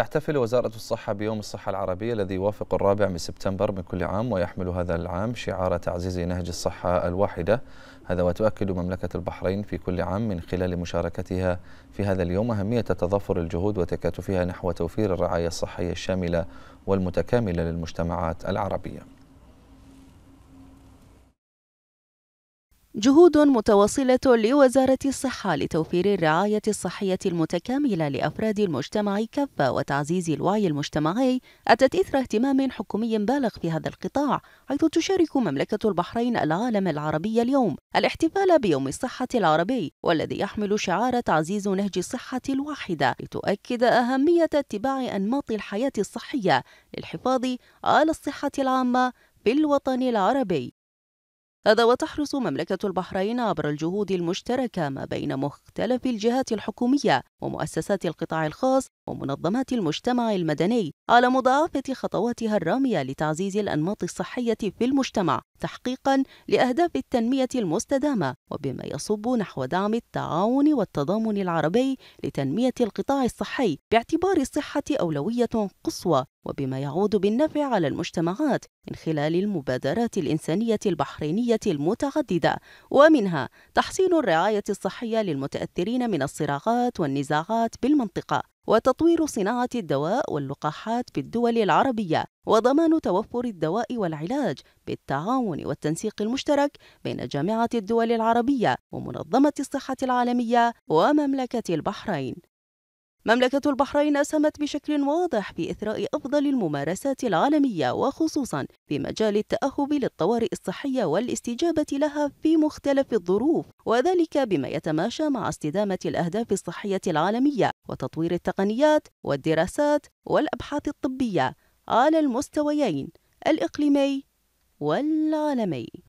تحتفل وزارة الصحة بيوم الصحة العربية الذي يوافق الرابع من سبتمبر من كل عام ويحمل هذا العام شعار تعزيز نهج الصحة الواحدة هذا وتؤكد مملكة البحرين في كل عام من خلال مشاركتها في هذا اليوم أهمية تضافر الجهود وتكاتفها نحو توفير الرعاية الصحية الشاملة والمتكاملة للمجتمعات العربية جهود متواصلة لوزارة الصحة لتوفير الرعاية الصحية المتكاملة لأفراد المجتمع كافة وتعزيز الوعي المجتمعي أتت إثر اهتمام حكومي بالغ في هذا القطاع حيث تشارك مملكة البحرين العالم العربي اليوم الاحتفال بيوم الصحة العربي والذي يحمل شعار تعزيز نهج الصحة الواحدة لتؤكد أهمية اتباع أنماط الحياة الصحية للحفاظ على الصحة العامة في الوطن العربي هذا وتحرص مملكة البحرين عبر الجهود المشتركة ما بين مختلف الجهات الحكومية ومؤسسات القطاع الخاص ومنظمات المجتمع المدني على مضاعفة خطواتها الرامية لتعزيز الأنماط الصحية في المجتمع تحقيقا لأهداف التنمية المستدامة وبما يصب نحو دعم التعاون والتضامن العربي لتنمية القطاع الصحي باعتبار الصحة أولوية قصوى وبما يعود بالنفع على المجتمعات من خلال المبادرات الإنسانية البحرينية المتعددة ومنها تحسين الرعاية الصحية للمتأثرين من الصراعات والنزاعات بالمنطقة وتطوير صناعة الدواء واللقاحات في الدول العربية وضمان توفر الدواء والعلاج بالتعاون والتنسيق المشترك بين جامعة الدول العربية ومنظمة الصحة العالمية ومملكة البحرين مملكة البحرين أسهمت بشكل واضح في إثراء أفضل الممارسات العالمية وخصوصا في مجال التأهب للطوارئ الصحية والاستجابة لها في مختلف الظروف وذلك بما يتماشى مع استدامة الأهداف الصحية العالمية وتطوير التقنيات والدراسات والأبحاث الطبية على المستويين الإقليمي والعالمي